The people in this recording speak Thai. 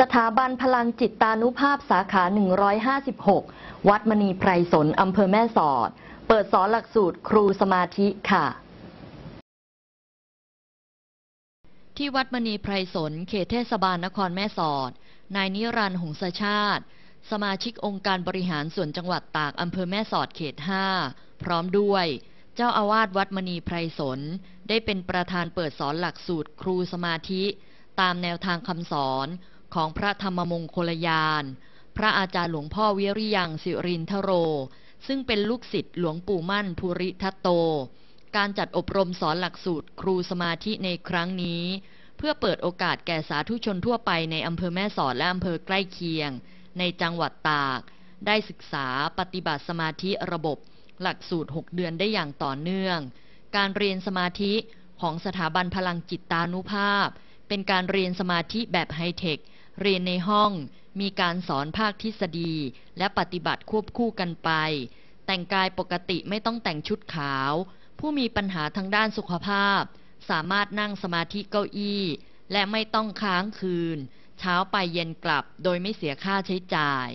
สถาบันพลังจิตตานุภาพสาขา 156 วัดมณีไพรสนอำเภอแม่สอด เปิดสอนหลักสูตรครูสมาธิ ค่ะ ที่วัดมณีไพรสน เขตเทศบาลนครแม่สอด นายนิรันดร์หงสชาติ สมาชิกองค์การบริหารส่วนจังหวัดตากอำเภอแม่สอด เขต 5 พร้อมด้วย เจ้าอาวาสวัดมณีไพรสน ได้เป็นประธานเปิดสอนหลักสูตรครูสมาธิ ตามแนวทางคำสอนของพระธรรมมงคลยาน พระอาจารย์หลวงพ่อวิริยังสิรินทโร ซึ่งเป็นลูกศิษย์หลวงปู่มั่นภูริทัตโต การจัดอบรมสอนหลักสูตรครูสมาธิในครั้งนี้ เพื่อเปิดโอกาสแก่สาธุชนทั่วไปในอำเภอแม่สอดและอำเภอใกล้เคียง ในจังหวัดตาก ได้ศึกษาปฏิบัติสมาธิระบบ หลักสูตร 6 เดือนได้อย่างต่อเนื่อง การเรียนสมาธิของสถาบันพลังจิตตานุภาพ เป็นการเรียนสมาธิแบบไฮเทคเรียนในห้องมีการสอนภาคทฤษฎีและปฏิบัติควบคู่กันไป แต่งกายปกติไม่ต้องแต่งชุดขาว ผู้มีปัญหาทางด้านสุขภาพ สามารถนั่งสมาธิเก้าอี้ และไม่ต้องค้างคืน เช้าไปเย็นกลับโดยไม่เสียค่าใช้จ่าย